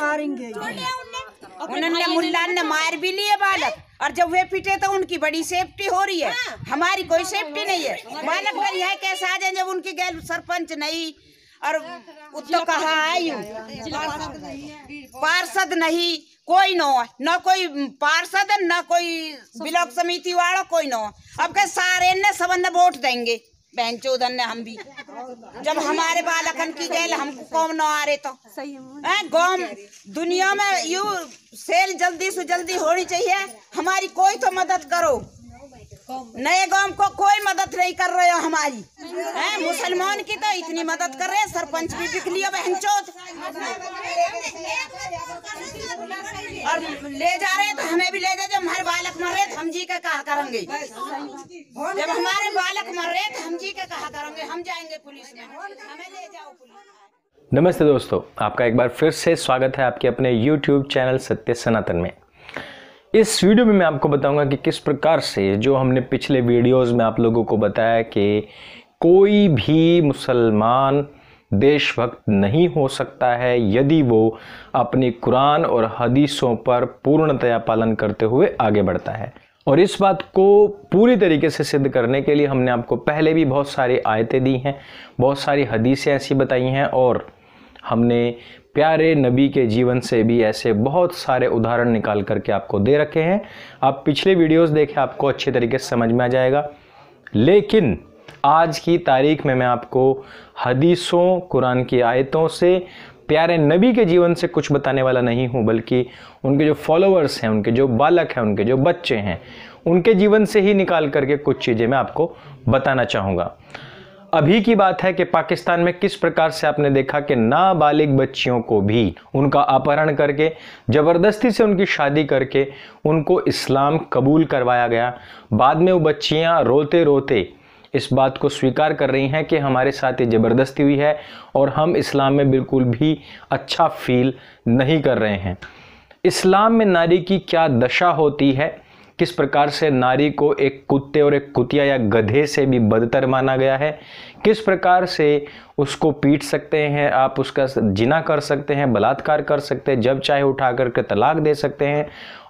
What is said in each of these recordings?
मारेंगे उन्होंने मुल्ला ने तो- मार भी लिए बालक और जब वे पीटे तो उनकी बड़ी सेफ्टी हो रही है हाँ। हमारी कोई सेफ्टी नहीं है बालक फिर यह कैसे आ जाए जब उनकी गैल सरपंच नहीं और तो कहा आई पार्षद नहीं कोई नो न कोई पार्षद न कोई ब्लॉक समिति वाला कोई नो अब के सारे ने सबन वोट देंगे बहन चौधन ने हम भी जब हमारे बालकन की गए हम कौन न आ रहे तो गौम दुनिया में यू सेल जल्दी से जल्दी होनी चाहिए हमारी कोई तो मदद करो नए गांव को कोई मदद नहीं कर रहे हो हमारी है मुसलमान की तो इतनी मदद कर रहे हैं सरपंच भी बिक लिया बहन चौथ और ले जा रहे हैं तो हमें भी ले जाए हमारे बालक मर रहे तो हम जी का कहा करेंगे हम जाएंगे पुलिस में हमें ले जाओ पुलिस नमस्ते दोस्तों आपका एक बार फिर से स्वागत है आपके अपने YouTube चैनल सत्य सनातन में इस वीडियो में मैं आपको बताऊंगा कि किस प्रकार से जो हमने पिछले वीडियोस में आप लोगों को बताया कि कोई भी मुसलमान देशभक्त नहीं हो सकता है यदि वो अपनी कुरान और हदीसों पर पूर्णतया पालन करते हुए आगे बढ़ता है और इस बात को पूरी तरीके से सिद्ध करने के लिए हमने आपको पहले भी बहुत सारी आयतें दी हैं बहुत सारी हदीसें ऐसी बताई हैं और हमने प्यारे नबी के जीवन से भी ऐसे बहुत सारे उदाहरण निकाल करके आपको दे रखे हैं आप पिछले वीडियोस देखें आपको अच्छे तरीके से समझ में आ जाएगा लेकिन आज की तारीख में मैं आपको हदीसों कुरान की आयतों से प्यारे नबी के जीवन से कुछ बताने वाला नहीं हूँ बल्कि उनके जो फॉलोअर्स हैं उनके जो बालक हैं उनके जो बच्चे हैं उनके जीवन से ही निकाल करके कुछ चीज़ें मैं आपको बताना चाहूँगा अभी की बात है कि पाकिस्तान में किस प्रकार से आपने देखा कि नाबालिग बच्चियों को भी उनका अपहरण करके ज़बरदस्ती से उनकी शादी करके उनको इस्लाम कबूल करवाया गया बाद में वो बच्चियाँ रोते रोते इस बात को स्वीकार कर रही हैं कि हमारे साथ ये ज़बरदस्ती हुई है और हम इस्लाम में बिल्कुल भी अच्छा फील नहीं कर रहे हैं इस्लाम में नारी की क्या दशा होती है किस प्रकार से नारी को एक कुत्ते और एक कुतिया या गधे से भी बदतर माना गया है किस प्रकार से उसको पीट सकते हैं आप उसका जिना कर सकते हैं बलात्कार कर सकते हैं जब चाहे उठा करके तलाक दे सकते हैं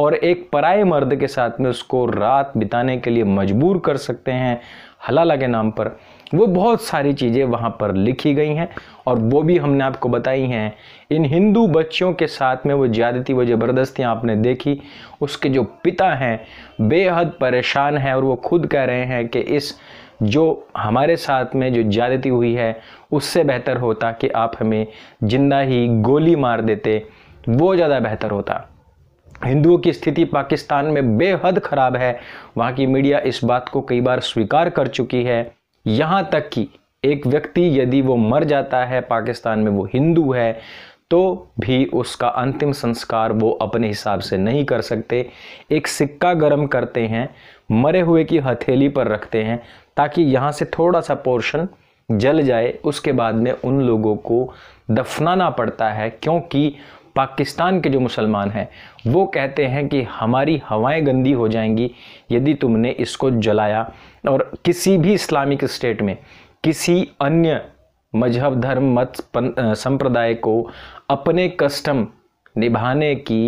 और एक पराए मर्द के साथ में उसको रात बिताने के लिए मजबूर कर सकते हैं हलाला के नाम पर वो बहुत सारी चीज़ें वहाँ पर लिखी गई हैं और वो भी हमने आपको बताई हैं इन हिंदू बच्चियों के साथ में वो ज़्यादती वो ज़बरदस्तियाँ आपने देखी उसके जो पिता हैं बेहद परेशान हैं और वो खुद कह रहे हैं कि इस जो हमारे साथ में जो ज़्यादती हुई है उससे बेहतर होता कि आप हमें ज़िंदा ही गोली मार देते वो ज़्यादा बेहतर होता हिंदुओं की स्थिति पाकिस्तान में बेहद ख़राब है वहाँ की मीडिया इस बात को कई बार स्वीकार कर चुकी है यहाँ तक कि एक व्यक्ति यदि वो मर जाता है पाकिस्तान में वो हिंदू है तो भी उसका अंतिम संस्कार वो अपने हिसाब से नहीं कर सकते एक सिक्का गर्म करते हैं मरे हुए की हथेली पर रखते हैं ताकि यहाँ से थोड़ा सा पोर्शन जल जाए उसके बाद में उन लोगों को दफनाना पड़ता है क्योंकि पाकिस्तान के जो मुसलमान हैं वो कहते हैं कि हमारी हवाएं गंदी हो जाएंगी यदि तुमने इसको जलाया और किसी भी इस्लामिक स्टेट में किसी अन्य मजहब धर्म मत संप्रदाय को अपने कस्टम निभाने की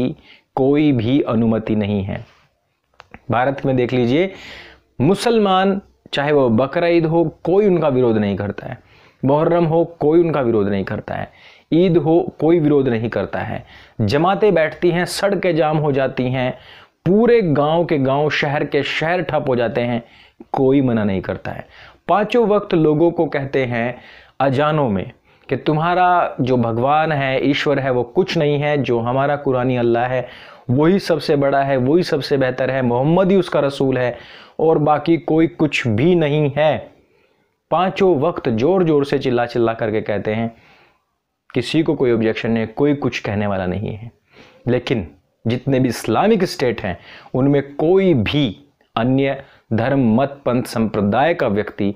कोई भी अनुमति नहीं है भारत में देख लीजिए मुसलमान चाहे वो बकर हो कोई उनका विरोध नहीं करता है मुहर्रम हो कोई उनका विरोध नहीं करता है ईद हो कोई विरोध नहीं करता है जमातें बैठती हैं सड़कें जाम हो जाती हैं पूरे गांव के गांव शहर के शहर ठप हो जाते हैं कोई मना नहीं करता है पांचों वक्त लोगों को कहते हैं अजानों में कि तुम्हारा जो भगवान है ईश्वर है वो कुछ नहीं है जो हमारा कुरानी अल्लाह है वही सबसे बड़ा है वही सबसे बेहतर है मोहम्मद ही उसका रसूल है और बाकी कोई कुछ भी नहीं है पांचों वक्त जोर जोर से चिल्ला चिल्ला करके कहते हैं किसी को कोई ऑब्जेक्शन है कोई कुछ कहने वाला नहीं है लेकिन जितने भी इस्लामिक स्टेट हैं उनमें कोई भी अन्य धर्म मत पंथ संप्रदाय का व्यक्ति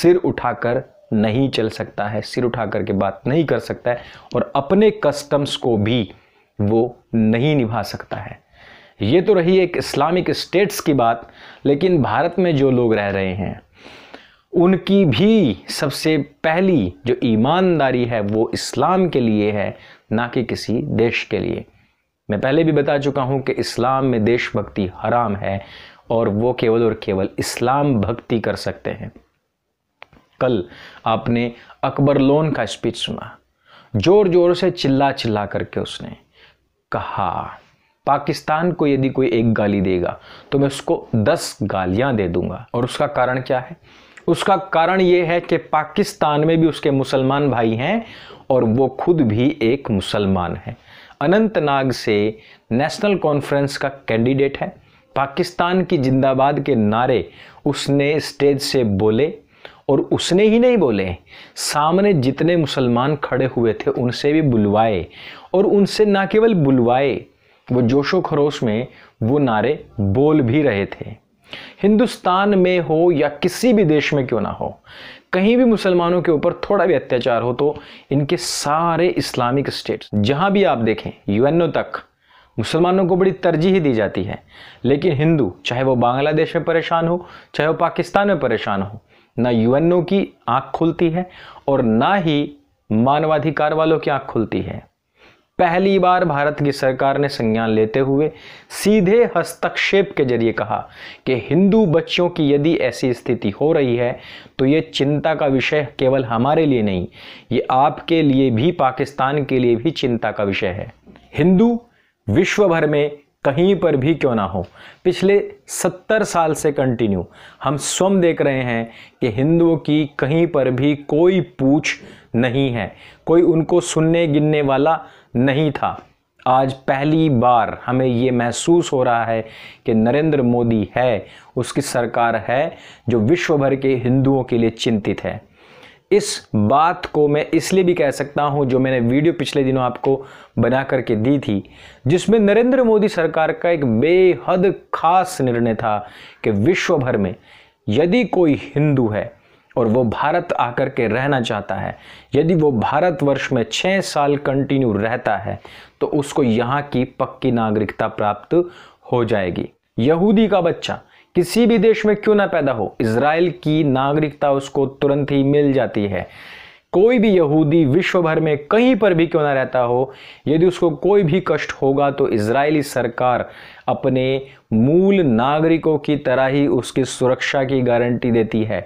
सिर उठाकर नहीं चल सकता है सिर उठा करके बात नहीं कर सकता है और अपने कस्टम्स को भी वो नहीं निभा सकता है ये तो रही एक इस्लामिक स्टेट्स की बात लेकिन भारत में जो लोग रह रहे हैं उनकी भी सबसे पहली जो ईमानदारी है वो इस्लाम के लिए है ना कि किसी देश के लिए मैं पहले भी बता चुका हूँ कि इस्लाम में देशभक्ति हराम है और वो केवल और केवल इस्लाम भक्ति कर सकते हैं कल आपने अकबर लोन का स्पीच सुना जोर जोर से चिल्ला चिल्ला करके उसने कहा पाकिस्तान को यदि कोई एक गाली देगा तो मैं उसको दस गालियां दे दूंगा और उसका कारण क्या है उसका कारण ये है कि पाकिस्तान में भी उसके मुसलमान भाई हैं और वो खुद भी एक मुसलमान है अनंतनाग से नेशनल कॉन्फ्रेंस का कैंडिडेट है पाकिस्तान की जिंदाबाद के नारे उसने स्टेज से बोले और उसने ही नहीं बोले सामने जितने मुसलमान खड़े हुए थे उनसे भी बुलवाए और उनसे ना केवल बुलवाए वो जोशो खरोश में वो नारे बोल भी रहे थे हिंदुस्तान में हो या किसी भी देश में क्यों ना हो कहीं भी मुसलमानों के ऊपर थोड़ा भी अत्याचार हो तो इनके सारे इस्लामिक स्टेट्स जहां भी आप देखें यूएनओ तक मुसलमानों को बड़ी तरजीह दी जाती है लेकिन हिंदू चाहे वो बांग्लादेश में परेशान हो चाहे वो पाकिस्तान में परेशान हो ना यूएनओ की आंख खुलती है और ना ही मानवाधिकार वालों की आंख खुलती है पहली बार भारत की सरकार ने संज्ञान लेते हुए सीधे हस्तक्षेप के जरिए कहा कि हिंदू बच्चों की यदि ऐसी स्थिति हो रही है तो ये चिंता का विषय केवल हमारे लिए नहीं ये आपके लिए भी पाकिस्तान के लिए भी चिंता का विषय है हिंदू विश्व भर में कहीं पर भी क्यों ना हो पिछले सत्तर साल से कंटिन्यू हम स्वयं देख रहे हैं कि हिंदुओं की कहीं पर भी कोई पूछ नहीं है कोई उनको सुनने गिनने वाला नहीं था आज पहली बार हमें ये महसूस हो रहा है कि नरेंद्र मोदी है उसकी सरकार है जो विश्व भर के हिंदुओं के लिए चिंतित है इस बात को मैं इसलिए भी कह सकता हूं जो मैंने वीडियो पिछले दिनों आपको बना करके दी थी जिसमें नरेंद्र मोदी सरकार का एक बेहद खास निर्णय था कि विश्व भर में यदि कोई हिंदू है और वो भारत आकर के रहना चाहता है यदि वो भारतवर्ष में छः साल कंटिन्यू रहता है तो उसको यहाँ की पक्की नागरिकता प्राप्त हो जाएगी यहूदी का बच्चा किसी भी देश में क्यों ना पैदा हो इसराइल की नागरिकता उसको तुरंत ही मिल जाती है कोई भी यहूदी विश्व भर में कहीं पर भी क्यों ना रहता हो यदि उसको कोई भी कष्ट होगा तो इसराइली सरकार अपने मूल नागरिकों की तरह ही उसकी सुरक्षा की गारंटी देती है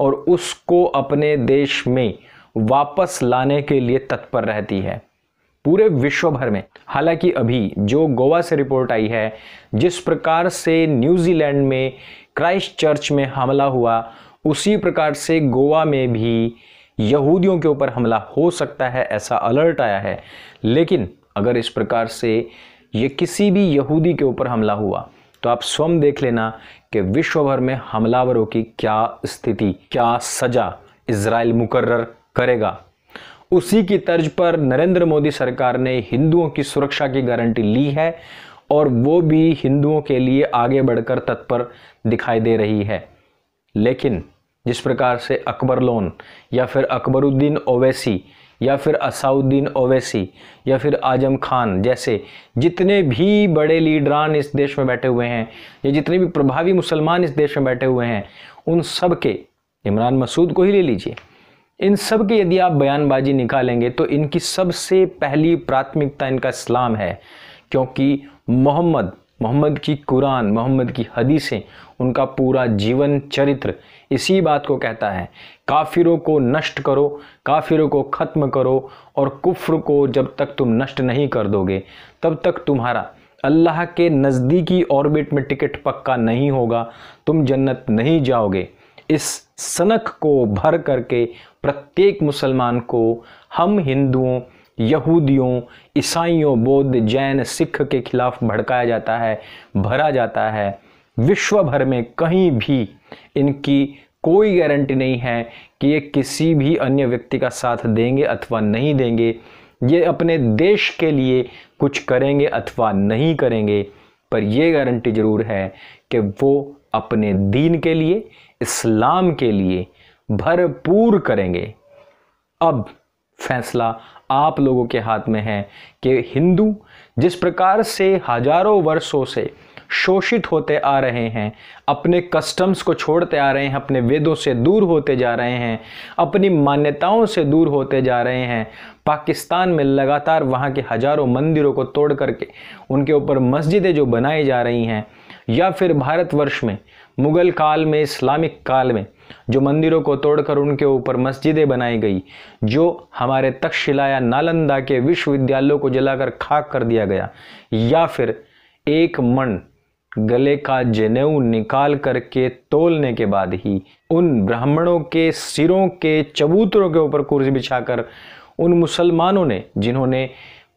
और उसको अपने देश में वापस लाने के लिए तत्पर रहती है पूरे विश्व भर में हालांकि अभी जो गोवा से रिपोर्ट आई है जिस प्रकार से न्यूजीलैंड में क्राइस्ट चर्च में हमला हुआ उसी प्रकार से गोवा में भी यहूदियों के ऊपर हमला हो सकता है ऐसा अलर्ट आया है लेकिन अगर इस प्रकार से ये किसी भी यहूदी के ऊपर हमला हुआ तो आप स्वयं देख लेना कि विश्व भर में हमलावरों की क्या स्थिति क्या सज़ा इसराइल मुकर्र करेगा उसी की तर्ज पर नरेंद्र मोदी सरकार ने हिंदुओं की सुरक्षा की गारंटी ली है और वो भी हिंदुओं के लिए आगे बढ़कर तत्पर दिखाई दे रही है लेकिन जिस प्रकार से अकबर लोन या फिर अकबरुद्दीन ओवैसी या फिर असाउद्दीन ओवैसी या फिर आजम खान जैसे जितने भी बड़े लीडरान इस देश में बैठे हुए हैं या जितने भी प्रभावी मुसलमान इस देश में बैठे हुए हैं उन सब के इमरान मसूद को ही ले लीजिए इन सब के यदि आप बयानबाजी निकालेंगे तो इनकी सबसे पहली प्राथमिकता इनका इस्लाम है क्योंकि मोहम्मद मोहम्मद की कुरान मोहम्मद की हदीसें उनका पूरा जीवन चरित्र इसी बात को कहता है काफिरों को नष्ट करो काफिरों को ख़त्म करो और कुफ्र को जब तक तुम नष्ट नहीं कर दोगे तब तक तुम्हारा अल्लाह के नज़दीकी ऑर्बिट में टिकट पक्का नहीं होगा तुम जन्नत नहीं जाओगे इस सनक को भर करके प्रत्येक मुसलमान को हम हिंदुओं यहूदियों ईसाइयों बौद्ध जैन सिख के खिलाफ भड़काया जाता है भरा जाता है विश्व भर में कहीं भी इनकी कोई गारंटी नहीं है कि ये किसी भी अन्य व्यक्ति का साथ देंगे अथवा नहीं देंगे ये अपने देश के लिए कुछ करेंगे अथवा नहीं करेंगे पर यह गारंटी ज़रूर है कि वो अपने दीन के लिए इस्लाम के लिए भरपूर करेंगे अब फैसला आप लोगों के हाथ में है कि हिंदू जिस प्रकार से हजारों वर्षों से शोषित होते आ रहे हैं अपने कस्टम्स को छोड़ते आ रहे हैं अपने वेदों से दूर होते जा रहे हैं अपनी मान्यताओं से दूर होते जा रहे हैं पाकिस्तान में लगातार वहाँ के हजारों मंदिरों को तोड़ करके उनके ऊपर मस्जिदें जो बनाई जा रही हैं या फिर भारतवर्ष में मुग़ल काल में इस्लामिक काल में जो मंदिरों को तोड़कर उनके ऊपर मस्जिदें बनाई गई जो हमारे तक्षशिला या नालंदा के विश्वविद्यालयों को जलाकर खाक कर दिया गया या फिर एक मन गले का जनेऊ निकाल करके तोलने के बाद ही उन ब्राह्मणों के सिरों के चबूतरों के ऊपर कुर्सी बिछाकर उन मुसलमानों ने जिन्होंने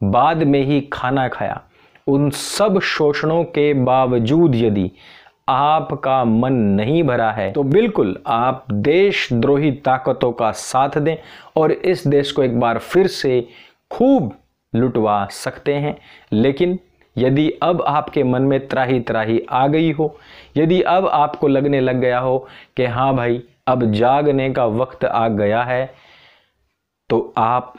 बाद में ही खाना खाया उन सब शोषणों के बावजूद यदि आपका मन नहीं भरा है तो बिल्कुल आप देशद्रोही ताकतों का साथ दें और इस देश को एक बार फिर से खूब लुटवा सकते हैं लेकिन यदि अब आपके मन में त्राही त्राही आ गई हो यदि अब आपको लगने लग गया हो कि हाँ भाई अब जागने का वक्त आ गया है तो आप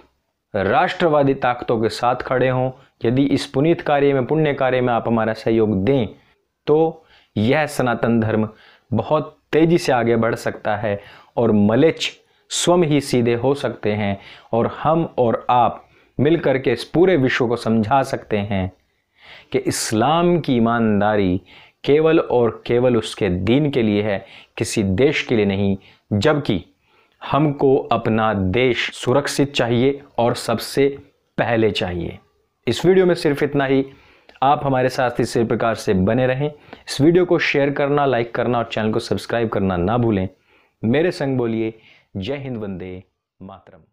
राष्ट्रवादी ताकतों के साथ खड़े हों यदि इस पुनीत कार्य में पुण्य कार्य में आप हमारा सहयोग दें तो यह सनातन धर्म बहुत तेजी से आगे बढ़ सकता है और मलेच्छ स्वयं ही सीधे हो सकते हैं और हम और आप मिलकर के इस पूरे विश्व को समझा सकते हैं कि इस्लाम की ईमानदारी केवल और केवल उसके दीन के लिए है किसी देश के लिए नहीं जबकि हमको अपना देश सुरक्षित चाहिए और सबसे पहले चाहिए इस वीडियो में सिर्फ इतना ही आप हमारे साथ इसी प्रकार से बने रहें इस वीडियो को शेयर करना लाइक करना और चैनल को सब्सक्राइब करना ना भूलें मेरे संग बोलिए जय हिंद वंदे मातरम